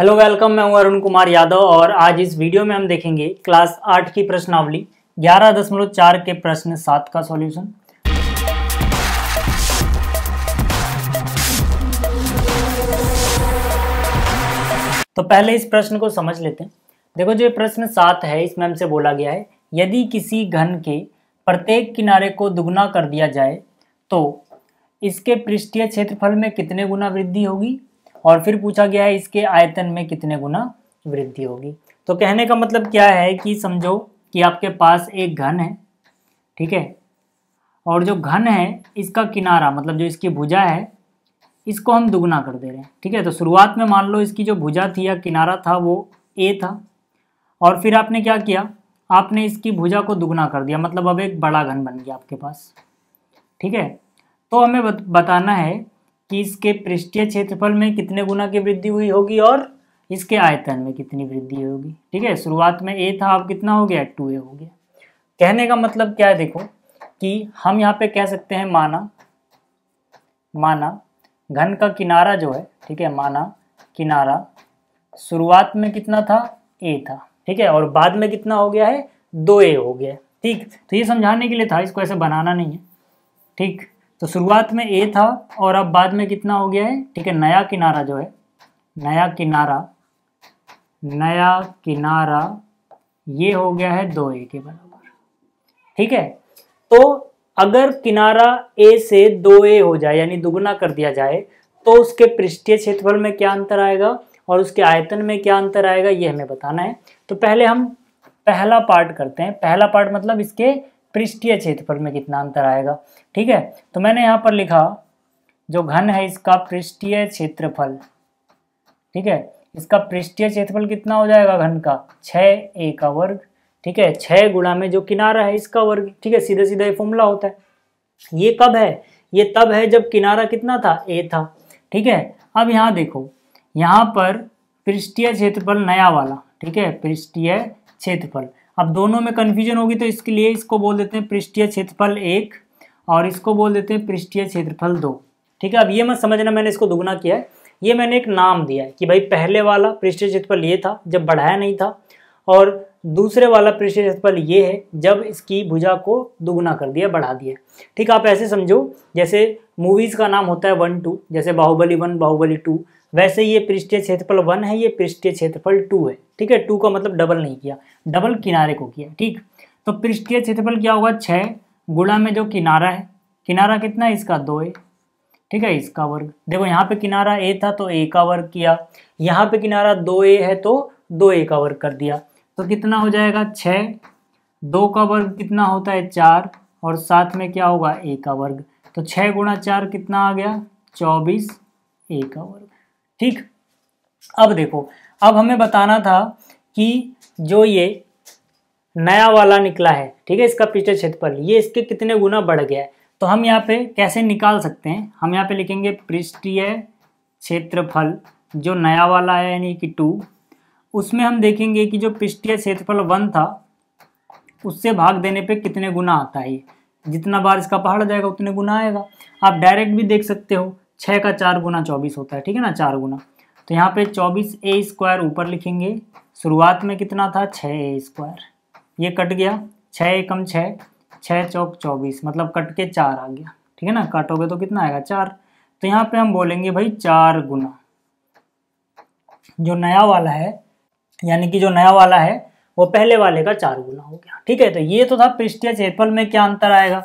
hello welcome मैं हूं अरुण कुमार यादव और आज इस वीडियो में हम देखेंगे क्लास आठ की प्रश्नावली ग्यारह दशमलव चार के प्रश्न सात का सॉल्यूशन तो पहले इस प्रश्न को समझ लेते हैं देखो जो प्रश्न सात है इसमें हमसे बोला गया है यदि किसी घन के प्रत्येक किनारे को दुगुना कर दिया जाए तो इसके पृष्ठीय क्षेत्रफल में कितने गुना वृद्धि होगी और फिर पूछा गया है इसके आयतन में कितने गुना वृद्धि होगी तो कहने का मतलब क्या है कि समझो कि आपके पास एक घन है ठीक है और जो घन है इसका किनारा मतलब जो इसकी भुजा है इसको हम दुगना कर दे रहे हैं ठीक है तो शुरुआत में मान लो इसकी जो भुजा थी या किनारा था वो ए था और फिर आपने क्या किया आपने इसकी भुजा को दुगना कर दिया मतलब अब एक बड़ा घन बन गया आपके पास ठीक है तो हमें बताना है कि इसके पृष्ठीय क्षेत्रफल में कितने गुना की वृद्धि हुई होगी और इसके आयतन में कितनी वृद्धि होगी ठीक है शुरुआत में ए था अब कितना हो गया टू ए हो गया कहने का मतलब क्या है देखो कि हम यहाँ पे कह सकते हैं माना माना घन का किनारा जो है ठीक है माना किनारा शुरुआत में कितना था ए था ठीक है और बाद में कितना हो गया है दो ए हो गया ठीक तो ये समझाने के लिए था इसको ऐसे बनाना नहीं है ठीक तो शुरुआत में ए था और अब बाद में कितना हो गया है ठीक है नया किनारा जो है नया किनारा नया किनारा ये हो गया है दो ए के बराबर ठीक है तो अगर किनारा ए से दो ए हो जाए यानी दुगुना कर दिया जाए तो उसके पृष्ठीय क्षेत्रफल में क्या अंतर आएगा और उसके आयतन में क्या अंतर आएगा ये हमें बताना है तो पहले हम पहला पार्ट करते हैं पहला पार्ट मतलब इसके पृष्ठीय क्षेत्रफल में कितना अंतर आएगा ठीक है तो मैंने यहाँ पर लिखा जो घन है इसका पृष्ठीय क्षेत्रफल ठीक है इसका पृष्ठीय क्षेत्रफल कितना हो जाएगा घन का छः ए का वर्ग ठीक है छः गुणा में जो किनारा है इसका वर्ग ठीक है सीधे सीधा फॉर्मूला होता है ये कब है ये तब है जब किनारा कितना था ए था ठीक है अब यहाँ देखो यहाँ पर पृष्ठीय क्षेत्रफल नया वाला ठीक है पृष्ठीय क्षेत्रफल अब दोनों में कन्फ्यूजन होगी तो इसके लिए इसको बोल देते हैं पृष्ठीय क्षेत्रफल एक और इसको बोल देते हैं पृष्ठीय क्षेत्रफल दो ठीक है अब ये मत समझना मैंने इसको दुगुना किया है ये मैंने एक नाम दिया है कि भाई पहले वाला पृष्ठीय क्षेत्रफल ये था जब बढ़ाया नहीं था और दूसरे वाला पृष्ठीय क्षेत्रफल ये है जब इसकी भुजा को दुगुना कर दिया बढ़ा दिया ठीक आप ऐसे समझो जैसे मूवीज़ का नाम होता है वन टू जैसे बाहुबली वन बाहुबली टू वैसे ये पृष्ठीय क्षेत्रफल वन है ये पृष्ठीय क्षेत्रफल टू है ठीक है टू का मतलब डबल नहीं किया डबल किनारे को किया ठीक तो पृष्ठीय क्षेत्रफल क्या होगा छः गुणा में जो किनारा है किनारा कितना है इसका दो है ठीक है इसका वर्ग देखो यहाँ पे किनारा ए था तो ए का वर्ग किया यहाँ पे किनारा दो ए है तो दो ए का वर्ग कर दिया तो कितना हो जाएगा छ दो का वर्ग कितना होता है चार और साथ में क्या होगा ए का वर्ग तो छः गुणा चार कितना आ गया चौबीस ए का वर्ग ठीक अब देखो अब हमें बताना था कि जो ये नया वाला निकला है ठीक है इसका पीछे क्षेत्रफल ये इसके कितने गुना बढ़ गया है तो हम यहाँ पे कैसे निकाल सकते हैं हम यहाँ पे लिखेंगे पृष्ठीय क्षेत्रफल जो नया वाला है यानी कि टू उसमें हम देखेंगे कि जो पृष्ठीय क्षेत्रफल वन था उससे भाग देने पे कितने गुना आता है जितना बार इसका पहाड़ जाएगा उतने गुना आएगा आप डायरेक्ट भी देख सकते हो छः का चार गुना चौबीस होता है ठीक है ना चार गुना तो यहाँ पे चौबीस ए स्क्वायर ऊपर लिखेंगे शुरुआत में कितना था छः ए स्क्वायर ये कट गया छः एकम छः छः चौक चौबीस मतलब कट के चार आ गया ठीक है ना काटोगे तो कितना आएगा चार तो यहाँ पे हम बोलेंगे भाई चार गुना जो नया वाला है यानी कि जो नया वाला है वो पहले वाले का चार गुना हो गया ठीक है तो ये तो था पृष्ठीय क्षेत्रफल में क्या अंतर आएगा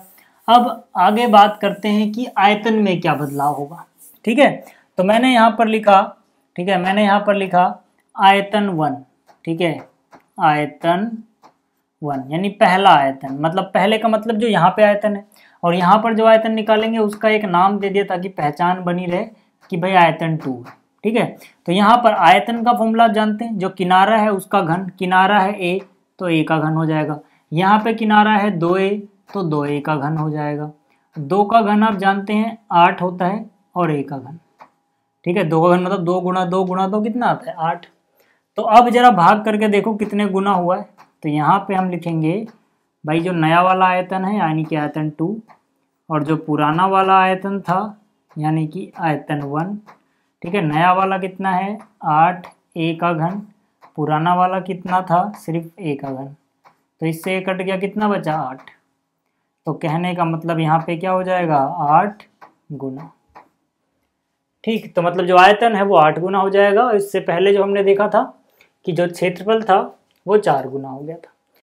अब आगे बात करते हैं कि आयतन में क्या बदलाव होगा ठीक है तो मैंने यहाँ पर लिखा ठीक है मैंने यहाँ पर लिखा आयतन वन ठीक है आयतन वन यानी पहला आयतन मतलब पहले का मतलब जो यहाँ पे आयतन है और यहाँ पर जो आयतन निकालेंगे उसका एक नाम दे दिया ताकि पहचान बनी रहे कि भाई आयतन टू है ठीक है तो यहाँ पर आयतन का फॉर्मूला जानते हैं जो किनारा है उसका घन किनारा है ए तो ए का घन हो जाएगा यहाँ पे किनारा है दो ए तो दो ए का घन हो जाएगा दो का घन आप जानते हैं आठ होता है और ए का घन ठीक है दो का घन मतलब दो गुणा दो गुणा दो कितना आता है आठ तो अब जरा भाग करके देखो कितने गुना हुआ है तो यहाँ पे हम लिखेंगे भाई जो नया वाला आयतन है यानी कि आयतन टू और जो पुराना वाला आयतन था यानी कि आयतन वन ठीक है नया वाला कितना है आठ ए का घन पुराना वाला कितना था सिर्फ ए का घन तो इससे कट गया कितना बचा आठ तो कहने का मतलब यहाँ पे क्या हो जाएगा आठ गुना ठीक तो मतलब जो आयतन है वो आठ गुना हो जाएगा इससे पहले जो हमने देखा था कि जो क्षेत्रफल था वो चार गुना हो गया था